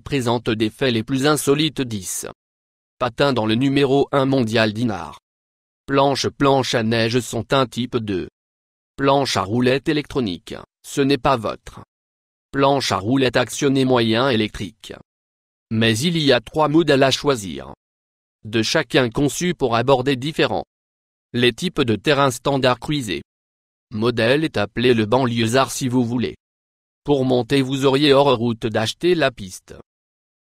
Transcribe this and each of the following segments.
présente des faits les plus insolites 10. Patin dans le numéro 1 mondial d'Inar. Planche planche à neige sont un type 2. Planche à roulette électronique, ce n'est pas votre. Planche à roulette actionnée moyen électrique. Mais il y a trois modèles à choisir. De chacun conçu pour aborder différents. Les types de terrain standard cruisé Modèle est appelé le banlieusard si vous voulez. Pour monter vous auriez hors route d'acheter la piste.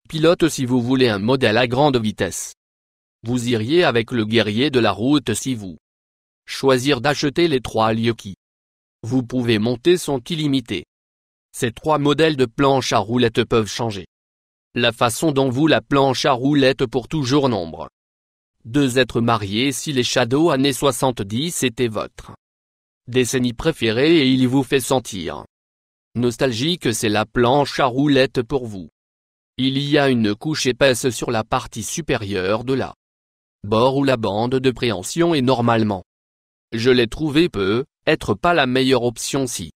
Pilote si vous voulez un modèle à grande vitesse. Vous iriez avec le guerrier de la route si vous choisir d'acheter les trois lieux qui vous pouvez monter sont illimités. Ces trois modèles de planche à roulettes peuvent changer. La façon dont vous la planche à roulettes pour toujours nombre. Deux êtres mariés si les Shadow années 70 étaient votre décennie préférée et il vous fait sentir nostalgique c'est la planche à roulettes pour vous. Il y a une couche épaisse sur la partie supérieure de la bord où la bande de préhension est normalement. Je l'ai trouvé peut être pas la meilleure option si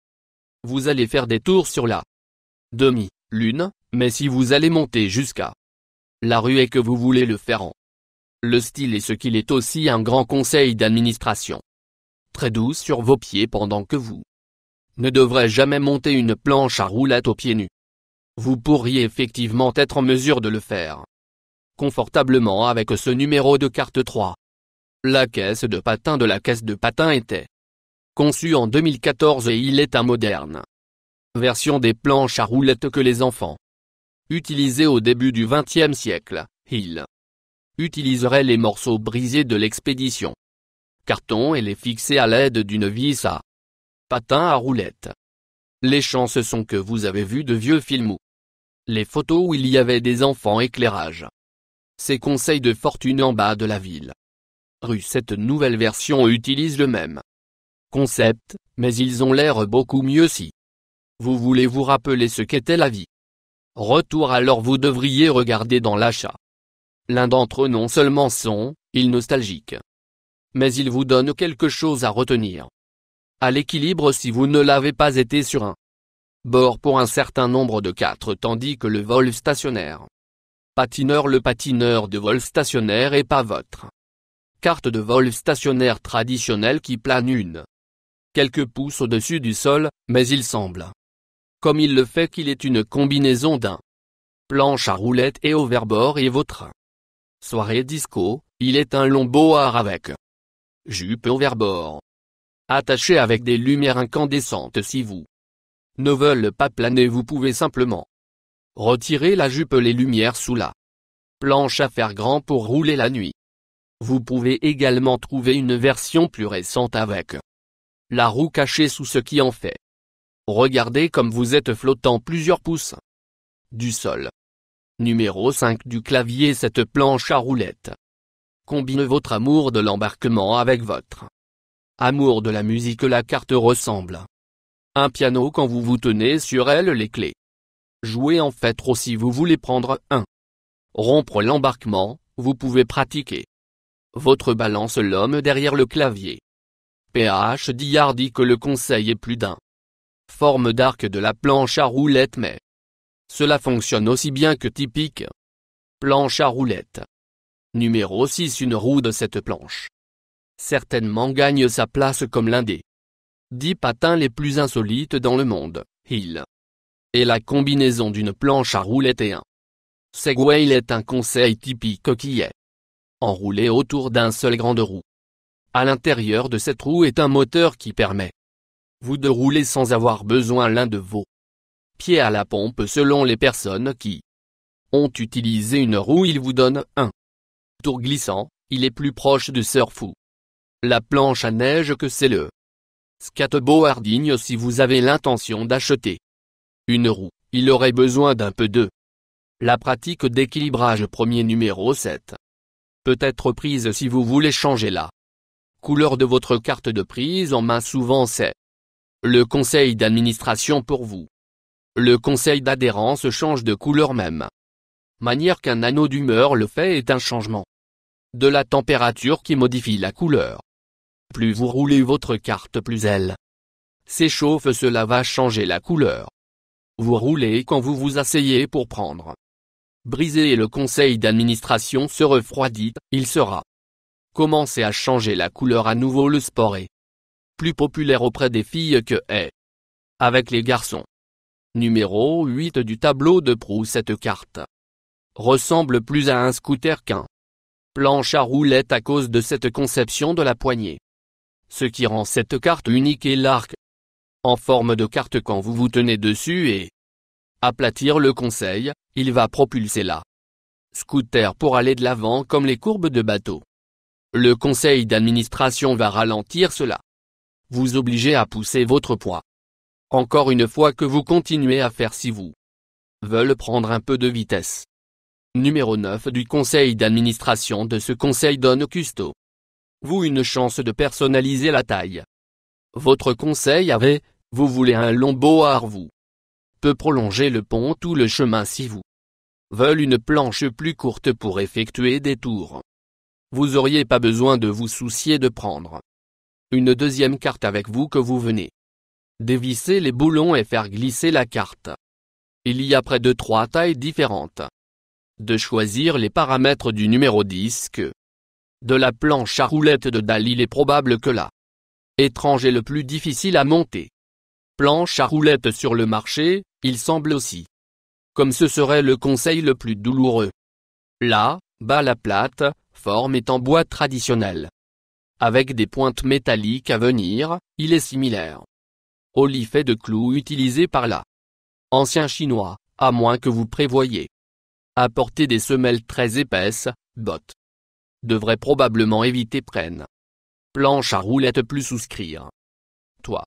vous allez faire des tours sur la demi-lune, mais si vous allez monter jusqu'à la rue et que vous voulez le faire en le style est ce qu'il est aussi un grand conseil d'administration. Très doux sur vos pieds pendant que vous ne devrait jamais monter une planche à roulettes aux pieds nus. Vous pourriez effectivement être en mesure de le faire. Confortablement avec ce numéro de carte 3. La caisse de patin de la caisse de patin était conçue en 2014 et il est un moderne. Version des planches à roulettes que les enfants utilisaient au début du XXe siècle, il utiliserait les morceaux brisés de l'expédition. Carton et les fixer à l'aide d'une vis à patin à roulettes. Les chances sont que vous avez vu de vieux films ou les photos où il y avait des enfants éclairage. Ces conseils de fortune en bas de la ville. Rue cette nouvelle version utilise le même concept, mais ils ont l'air beaucoup mieux si vous voulez vous rappeler ce qu'était la vie. Retour alors vous devriez regarder dans l'achat. L'un d'entre eux non seulement sont, ils nostalgiques, mais ils vous donnent quelque chose à retenir à l'équilibre si vous ne l'avez pas été sur un bord pour un certain nombre de 4 tandis que le vol stationnaire. Patineur Le patineur de vol stationnaire et pas votre carte de vol stationnaire traditionnelle qui plane une quelques pouces au-dessus du sol, mais il semble comme il le fait qu'il est une combinaison d'un planche à roulettes et au verbor et votre soirée disco, il est un long board avec jupe au verbor. Attaché avec des lumières incandescentes si vous ne veulent pas planer vous pouvez simplement retirer la jupe les lumières sous la planche à faire grand pour rouler la nuit. Vous pouvez également trouver une version plus récente avec la roue cachée sous ce qui en fait. Regardez comme vous êtes flottant plusieurs pouces du sol. Numéro 5 du clavier Cette planche à roulette combine votre amour de l'embarquement avec votre amour de la musique la carte ressemble. Un piano quand vous vous tenez sur elle les clés. Jouez en fait trop si vous voulez prendre un. Rompre l'embarquement, vous pouvez pratiquer. Votre balance l'homme derrière le clavier. PH Dillard dit que le conseil est plus d'un. Forme d'arc de la planche à roulette mais. Cela fonctionne aussi bien que typique. Planche à roulette. Numéro 6 Une roue de cette planche certainement gagne sa place comme l'un des dix patins les plus insolites dans le monde, il Et la combinaison d'une planche à roulettes et un Segway est un conseil typique qui est enroulé autour d'un seul grande roue. À l'intérieur de cette roue est un moteur qui permet vous de rouler sans avoir besoin l'un de vos pieds à la pompe selon les personnes qui ont utilisé une roue il vous donne un tour glissant, il est plus proche de surfou. La planche à neige que c'est le skateboard si vous avez l'intention d'acheter une roue, il aurait besoin d'un peu de la pratique d'équilibrage premier numéro 7. Peut être prise si vous voulez changer la couleur de votre carte de prise en main souvent c'est le conseil d'administration pour vous. Le conseil d'adhérence change de couleur même. Manière qu'un anneau d'humeur le fait est un changement de la température qui modifie la couleur. Plus vous roulez votre carte plus elle s'échauffe cela va changer la couleur. Vous roulez quand vous vous asseyez pour prendre. Brisez et le conseil d'administration se refroidit, il sera. Commencez à changer la couleur à nouveau le sport est plus populaire auprès des filles que est avec les garçons. Numéro 8 du tableau de proue Cette carte ressemble plus à un scooter qu'un planche à roulette à cause de cette conception de la poignée ce qui rend cette carte unique est l'arc en forme de carte quand vous vous tenez dessus et aplatir le conseil, il va propulser la scooter pour aller de l'avant comme les courbes de bateau. Le conseil d'administration va ralentir cela. Vous obligez à pousser votre poids. Encore une fois que vous continuez à faire si vous veulent prendre un peu de vitesse. Numéro 9 du conseil d'administration de ce conseil donne custo vous une chance de personnaliser la taille. Votre conseil avait, vous voulez un long beau vous peut prolonger le pont ou le chemin si vous veulent une planche plus courte pour effectuer des tours. Vous auriez pas besoin de vous soucier de prendre une deuxième carte avec vous que vous venez dévisser les boulons et faire glisser la carte. Il y a près de trois tailles différentes. De choisir les paramètres du numéro 10 de la planche à roulettes de dalle il est probable que la étrange est le plus difficile à monter. Planche à roulettes sur le marché, il semble aussi. Comme ce serait le conseil le plus douloureux. Là, bas la plate, forme est en bois traditionnel. Avec des pointes métalliques à venir, il est similaire au lit fait de clous utilisé par la ancien chinois, à moins que vous prévoyiez apporter des semelles très épaisses, bottes devrait probablement éviter Prenne. Planche à roulette plus souscrire. Toi.